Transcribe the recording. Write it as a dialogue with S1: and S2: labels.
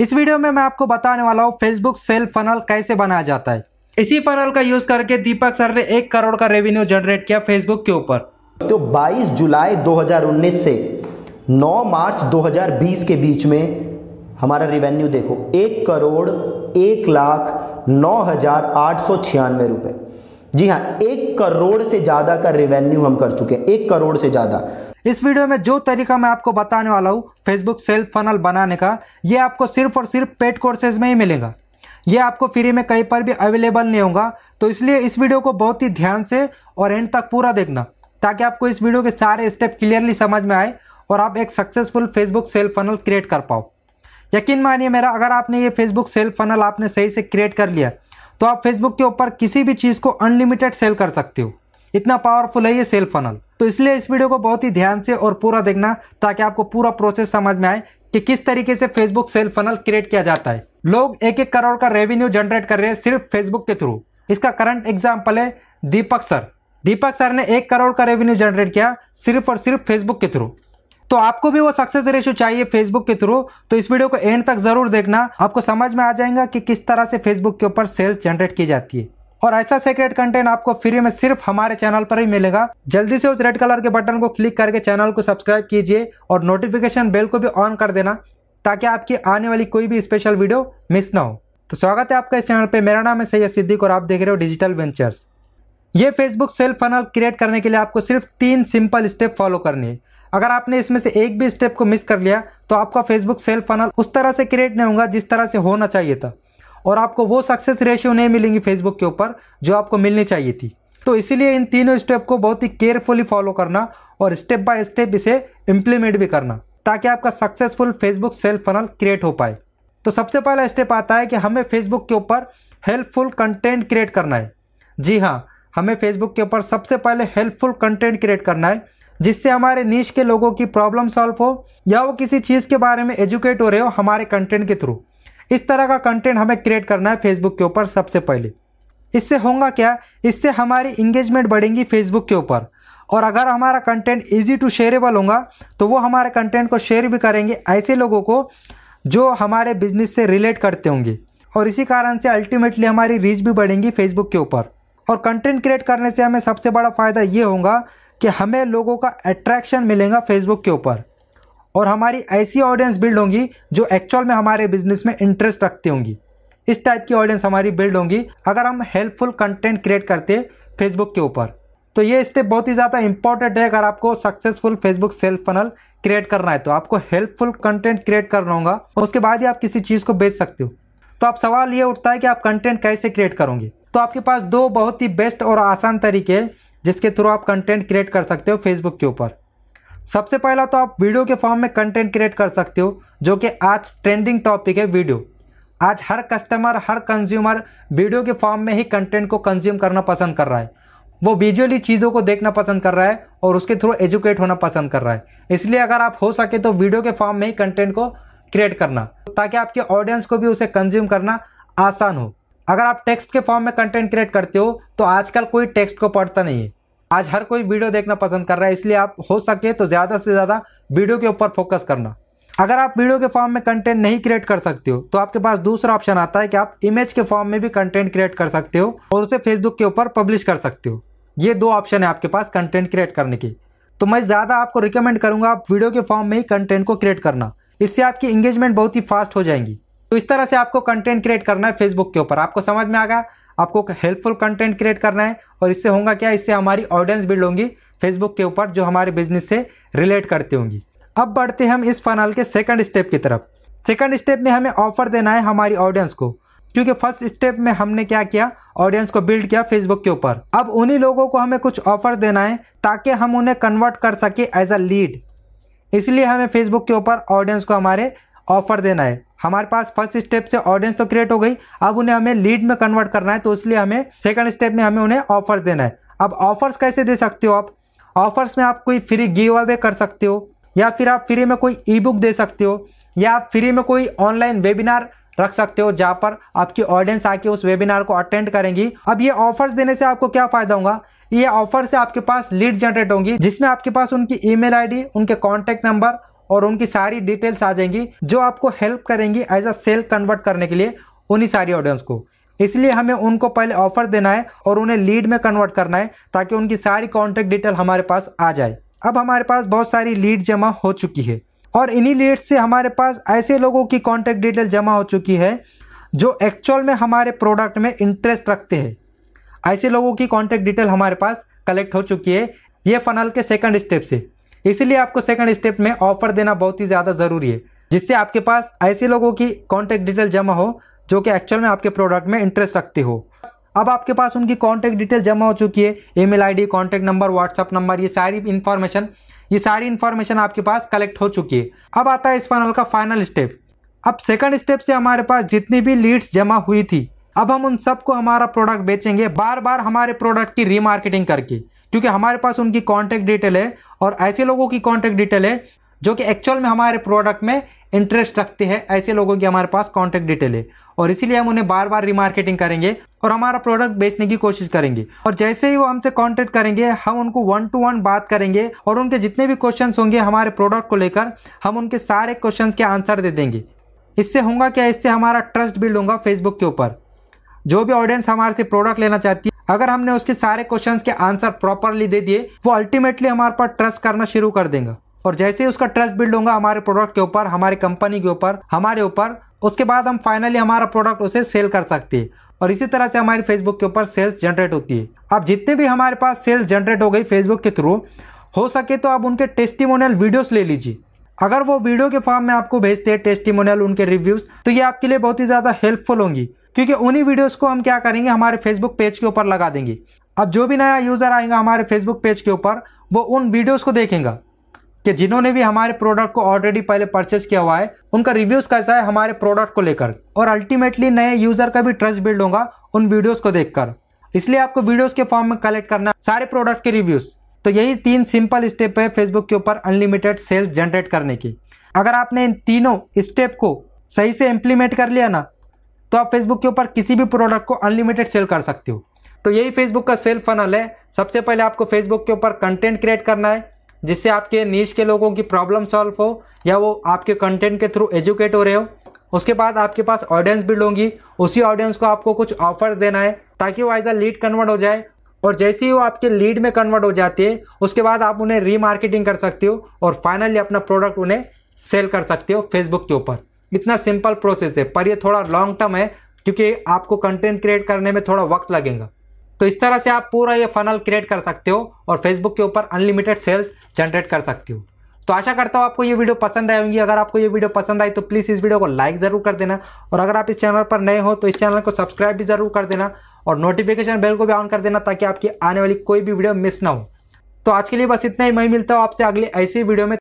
S1: इस वीडियो में मैं आपको बताने वाला हूँ फेसबुक सेल फनल कैसे बनाया जाता है इसी फनल का यूज करके दीपक सर ने एक करोड़ का रेवेन्यू जनरेट किया फेसबुक के ऊपर तो 22 जुलाई 2019 से 9 मार्च 2020 के बीच में हमारा रेवेन्यू देखो एक करोड़ एक लाख नौ हजार आठ सौ छियानवे रुपए जी हाँ एक करोड़ से ज़्यादा का रेवेन्यू हम कर चुके हैं एक करोड़ से ज़्यादा इस वीडियो में जो तरीका मैं आपको बताने वाला हूँ फेसबुक सेल्फ फनल बनाने का ये आपको सिर्फ और सिर्फ पेड कोर्सेज में ही मिलेगा ये आपको फ्री में कहीं पर भी अवेलेबल नहीं होगा तो इसलिए इस वीडियो को बहुत ही ध्यान से और एंड तक पूरा देखना ताकि आपको इस वीडियो के सारे स्टेप क्लियरली समझ में आए और आप एक successful Facebook self funnel create कर पाओ यकीन मानिए मेरा अगर आपने ये फेसबुक सेल्फ फनल आपने सही से क्रिएट कर लिया तो आप फेसबुक के ऊपर किसी भी चीज़ को अनलिमिटेड सेल कर सकते हो इतना पावरफुल है ये सेल फनल तो इसलिए इस वीडियो को बहुत ही ध्यान से और पूरा देखना ताकि आपको पूरा प्रोसेस समझ में आए कि किस तरीके से फेसबुक सेल फनल क्रिएट किया जाता है लोग एक एक करोड़ का रेवेन्यू जनरेट कर रहे हैं सिर्फ फेसबुक के थ्रू इसका करंट एग्जाम्पल है दीपक सर दीपक सर ने एक करोड़ का रेवेन्यू जनरेट किया सिर्फ और सिर्फ फेसबुक के थ्रू तो आपको भी वो सक्सेस रेशो चाहिए फेसबुक के थ्रू तो इस वीडियो को एंड तक जरूर देखना आपको समझ में आ जाएगा कि किस तरह से फेसबुक के ऊपर सेल्स जनरेट की जाती है और ऐसा सीक्रेट कंटेंट आपको फ्री में सिर्फ हमारे चैनल पर ही मिलेगा जल्दी से उस रेड कलर के बटन को क्लिक करके चैनल को सब्सक्राइब कीजिए और नोटिफिकेशन बेल को भी ऑन कर देना ताकि आपकी आने वाली कोई भी स्पेशल वीडियो मिस ना हो तो स्वागत है आपका इस चैनल पे मेरा नाम है सैयद सिद्दीक और आप देख रहे हो डिजिटल वेंचर्स ये फेसबुक सेल फनल क्रिएट करने के लिए आपको सिर्फ तीन सिंपल स्टेप फॉलो करनी है अगर आपने इसमें से एक भी स्टेप को मिस कर लिया तो आपका फेसबुक सेल फनल उस तरह से क्रिएट नहीं होगा जिस तरह से होना चाहिए था और आपको वो सक्सेस रेशियो नहीं मिलेंगी फेसबुक के ऊपर जो आपको मिलनी चाहिए थी तो इसीलिए इन तीनों स्टेप को बहुत ही केयरफुली फॉलो करना और स्टेप बाय स्टेप इसे इम्प्लीमेंट भी करना ताकि आपका successful Facebook sale funnel create हो पाए तो सबसे पहला स्टेप आता है कि हमें फेसबुक के ऊपर हेल्पफुल कंटेंट क्रिएट करना है जी हाँ हमें फेसबुक के ऊपर सबसे पहले हेल्पफुल कंटेंट क्रिएट करना है जिससे हमारे नीच के लोगों की प्रॉब्लम सॉल्व हो या वो किसी चीज़ के बारे में एजुकेट हो रहे हो हमारे कंटेंट के थ्रू इस तरह का कंटेंट हमें क्रिएट करना है फेसबुक के ऊपर सबसे पहले इससे होगा क्या इससे हमारी इंगेजमेंट बढ़ेंगी फेसबुक के ऊपर और अगर हमारा कंटेंट इजी टू शेयरेबल होगा तो वो हमारे कंटेंट को शेयर भी करेंगे ऐसे लोगों को जो हमारे बिजनेस से रिलेट करते होंगे और इसी कारण से अल्टीमेटली हमारी रीच भी बढ़ेंगी फेसबुक के ऊपर और कंटेंट क्रिएट करने से हमें सबसे बड़ा फ़ायदा ये होगा कि हमें लोगों का अट्रैक्शन मिलेगा फेसबुक के ऊपर और हमारी ऐसी ऑडियंस बिल्ड होंगी जो एक्चुअल में हमारे बिजनेस में इंटरेस्ट रखती होंगी इस टाइप की ऑडियंस हमारी बिल्ड होंगी अगर हम हेल्पफुल कंटेंट क्रिएट करते फेसबुक के ऊपर तो ये स्टेप बहुत ही ज़्यादा इंपॉर्टेंट है अगर आपको successful Facebook self funnel create करना है तो आपको हेल्पफुल कंटेंट क्रिएट करना होगा और उसके बाद ही आप किसी चीज़ को बेच सकते हो तो आप सवाल ये उठता है कि आप कंटेंट कैसे क्रिएट करोगे तो आपके पास दो बहुत ही बेस्ट और आसान तरीके हैं जिसके थ्रू आप कंटेंट क्रिएट कर सकते हो फेसबुक के ऊपर सबसे पहला तो आप वीडियो के फॉर्म में कंटेंट क्रिएट कर सकते हो जो कि आज ट्रेंडिंग टॉपिक है वीडियो आज हर कस्टमर हर कंज्यूमर वीडियो के फॉर्म में ही कंटेंट को कंज्यूम करना पसंद कर रहा है वो विजुअली चीज़ों को देखना पसंद कर रहा है और उसके थ्रू एजुकेट होना पसंद कर रहा है इसलिए अगर आप हो सके तो वीडियो के फॉर्म में ही कंटेंट को क्रिएट करना ताकि आपके ऑडियंस को भी उसे कंज्यूम करना आसान हो अगर आप टेक्स्ट के फॉर्म में कंटेंट क्रिएट करते हो तो आजकल कोई टेक्स्ट को पढ़ता नहीं है आज हर कोई वीडियो देखना पसंद कर रहा है इसलिए आप हो सके तो ज़्यादा से ज़्यादा वीडियो के ऊपर फोकस करना अगर आप वीडियो के फॉर्म में कंटेंट नहीं क्रिएट कर सकते हो तो आपके पास दूसरा ऑप्शन आता है कि आप इमेज के फॉर्म में भी कंटेंट क्रिएट कर सकते हो और उसे फेसबुक के ऊपर पब्लिश कर सकते हो ये दो ऑप्शन है आपके पास कंटेंट क्रिएट करने के तो मैं ज़्यादा आपको रिकमेंड करूँगा आप वीडियो के फॉर्म में ही कंटेंट को क्रिएट करना इससे आपकी इंगेजमेंट बहुत ही फास्ट हो जाएंगी तो इस तरह से आपको कंटेंट क्रिएट करना है फेसबुक के ऊपर आपको समझ में आ गया आपको हेल्पफुल कंटेंट क्रिएट करना है और इससे होगा क्या इससे हमारी ऑडियंस बिल्ड होंगी फेसबुक के ऊपर जो हमारे बिजनेस से रिलेट करती होंगी अब बढ़ते हम इस फनल के सेकंड स्टेप की तरफ सेकंड स्टेप में हमें ऑफर देना है हमारी ऑडियंस को क्योंकि फर्स्ट स्टेप में हमने क्या किया ऑडियंस को बिल्ड किया फेसबुक के ऊपर अब उन्हीं लोगों को हमें कुछ ऑफर देना है ताकि हम उन्हें कन्वर्ट कर सके एज अ लीड इसलिए हमें फेसबुक के ऊपर ऑडियंस को हमारे ऑफर देना है हमारे पास फर्स्ट स्टेप से ऑडियंस तो क्रिएट हो गई अब उन्हें हमें लीड में कन्वर्ट करना है तो इसलिए हमें सेकंड स्टेप में हमें उन्हें ऑफर देना है अब ऑफर्स कैसे दे सकते हो आप ऑफर्स में आप कोई फ्री गिव अवे कर सकते हो या फिर आप फ्री में कोई ई बुक दे सकते हो या आप फ्री में कोई ऑनलाइन वेबिनार रख सकते हो जहाँ पर आपकी ऑडियंस आके उस वेबिनार को अटेंड करेंगी अब ये ऑफर्स देने से आपको क्या फ़ायदा होगा ये ऑफर से आपके पास लीड जनरेट होंगी जिसमें आपके पास उनकी ईमेल आईडी, उनके कॉन्टैक्ट नंबर और उनकी सारी डिटेल्स आ जाएंगी जो आपको हेल्प करेंगी एज अ सेल कन्वर्ट करने के लिए उन्हीं सारी ऑडियंस को इसलिए हमें उनको पहले ऑफर देना है और उन्हें लीड में कन्वर्ट करना है ताकि उनकी सारी कॉन्टैक्ट डिटेल हमारे पास आ जाए अब हमारे पास बहुत सारी लीड जमा हो चुकी है और इन्हीं लीड से हमारे पास ऐसे लोगों की कॉन्टैक्ट डिटेल जमा हो चुकी है जो एक्चुअल में हमारे प्रोडक्ट में इंटरेस्ट रखते हैं ऐसे लोगों की कॉन्टैक्ट डिटेल हमारे पास कलेक्ट हो चुकी है ये फनल के सेकंड स्टेप से इसीलिए आपको सेकंड स्टेप में ऑफर देना बहुत ही ज़्यादा ज़रूरी है जिससे आपके पास ऐसे लोगों की कॉन्टेक्ट डिटेल जमा हो जो कि एक्चुअल में आपके प्रोडक्ट में इंटरेस्ट रखते हो अब आपके पास उनकी कॉन्टैक्ट डिटेल जमा हो चुकी है email ID contact number WhatsApp number ये सारी इन्फॉर्मेशन ये सारी इन्फॉर्मेशन आपके पास कलेक्ट हो चुकी है अब आता है इस फाइनल का फाइनल स्टेप अब सेकंड स्टेप से हमारे पास जितनी भी लीड्स जमा हुई थी अब हम उन सबको हमारा प्रोडक्ट बेचेंगे बार बार हमारे प्रोडक्ट की रीमार्केटिंग करके क्योंकि हमारे पास उनकी कॉन्टैक्ट डिटेल है और ऐसे लोगों की कॉन्टैक्ट डिटेल है जो कि एक्चुअल में हमारे प्रोडक्ट में इंटरेस्ट रखते हैं ऐसे लोगों की हमारे पास कॉन्टैक्ट डिटेल है और इसीलिए हम उन्हें बार बार रीमार्केटिंग करेंगे और हमारा प्रोडक्ट बेचने की कोशिश करेंगे और जैसे ही वो हमसे कॉन्टेक्ट करेंगे हम उनको वन टू वन बात करेंगे और उनके जितने भी क्वेश्चन होंगे हमारे प्रोडक्ट को लेकर हम उनके सारे क्वेश्चन के आंसर दे देंगे इससे होगा क्या इससे हमारा ट्रस्ट बिल्ड होगा फेसबुक के ऊपर जो भी ऑडियंस हमारे से प्रोडक्ट लेना चाहती है अगर हमने उसके सारे क्वेश्चन के आंसर प्रॉपरली दे दिए वो अल्टीमेटली हमारे पर ट्रस्ट करना शुरू कर देगा और जैसे ही उसका ट्रस्ट बिल्ड होगा हमारे प्रोडक्ट के ऊपर हमारी कंपनी के ऊपर हमारे ऊपर उसके बाद हम फाइनली हमारा प्रोडक्ट उसे सेल कर सकते हैं और इसी तरह से हमारी फेसबुक के ऊपर सेल्स जनरेट होती है अब जितने भी हमारे पास सेल्स जनरेट हो गई फेसबुक के थ्रू हो सके तो आप उनके टेस्टिमोनियल वीडियोस ले लीजिए अगर वो वीडियो के फॉर्म में आपको भेजते हैं टेस्टिमोनियल उनके रिव्यूज़ तो ये आपके लिए बहुत ही ज़्यादा हेल्पफुल होंगी क्योंकि उन्हीं वीडियोस को हम क्या करेंगे हमारे फेसबुक पेज के ऊपर लगा देंगे अब जो भी नया यूज़र आएगा हमारे फेसबुक पेज के ऊपर वो उन वीडियोस को देखेगा कि जिन्होंने भी हमारे प्रोडक्ट को ऑलरेडी पहले परचेज किया हुआ है उनका रिव्यूज़ कैसा है हमारे प्रोडक्ट को लेकर और अल्टीमेटली नए यूज़र का भी ट्रस्ट बिल्ड होगा उन वीडियोज़ को देखकर इसलिए आपको वीडियोज़ के फॉर्म में कलेक्ट करना सारे प्रोडक्ट के रिव्यूज़ तो यही तीन सिंपल स्टेप है फेसबुक के ऊपर अनलिमिटेड सेल्स जनरेट करने की अगर आपने इन तीनों स्टेप को सही से इम्प्लीमेंट कर लिया ना तो आप फेसबुक के ऊपर किसी भी प्रोडक्ट को अनलिमिटेड सेल कर सकते हो तो यही फेसबुक का सेल फनल है सबसे पहले आपको फेसबुक के ऊपर कंटेंट क्रिएट करना है जिससे आपके नीच के लोगों की प्रॉब्लम सॉल्व हो या वो आपके कंटेंट के थ्रू एजुकेट हो रहे हो उसके बाद आपके पास ऑडियंस बिल्ड होगी उसी ऑडियंस को आपको कुछ ऑफर देना है ताकि वो एज अ लीड कन्वर्ट हो जाए और जैसे ही वो आपके लीड में कन्वर्ट हो जाती है उसके बाद आप उन्हें रीमार्केटिंग कर सकते हो और फाइनली अपना प्रोडक्ट उन्हें सेल कर सकते हो फेसबुक के ऊपर इतना सिंपल प्रोसेस है पर ये थोड़ा लॉन्ग टर्म है क्योंकि आपको कंटेंट क्रिएट करने में थोड़ा वक्त लगेगा तो इस तरह से आप पूरा ये फनल क्रिएट कर सकते हो और फेसबुक के ऊपर अनलिमिटेड सेल्स जनरेट कर सकते हो तो आशा करता हूँ आपको ये वीडियो पसंद आए होंगी अगर आपको ये वीडियो पसंद आई तो प्लीज़ इस वीडियो को लाइक ज़रूर कर देना और अगर आप इस चैनल पर नए हो तो इस चैनल को सब्सक्राइब भी ज़रूर कर देना और नोटिफिकेशन बेल को भी ऑन कर देना ताकि आपकी आने वाली कोई भी वीडियो मिस ना हो तो आज के लिए बस इतना ही मैं मिलता हूँ आपसे अगले ऐसी वीडियो में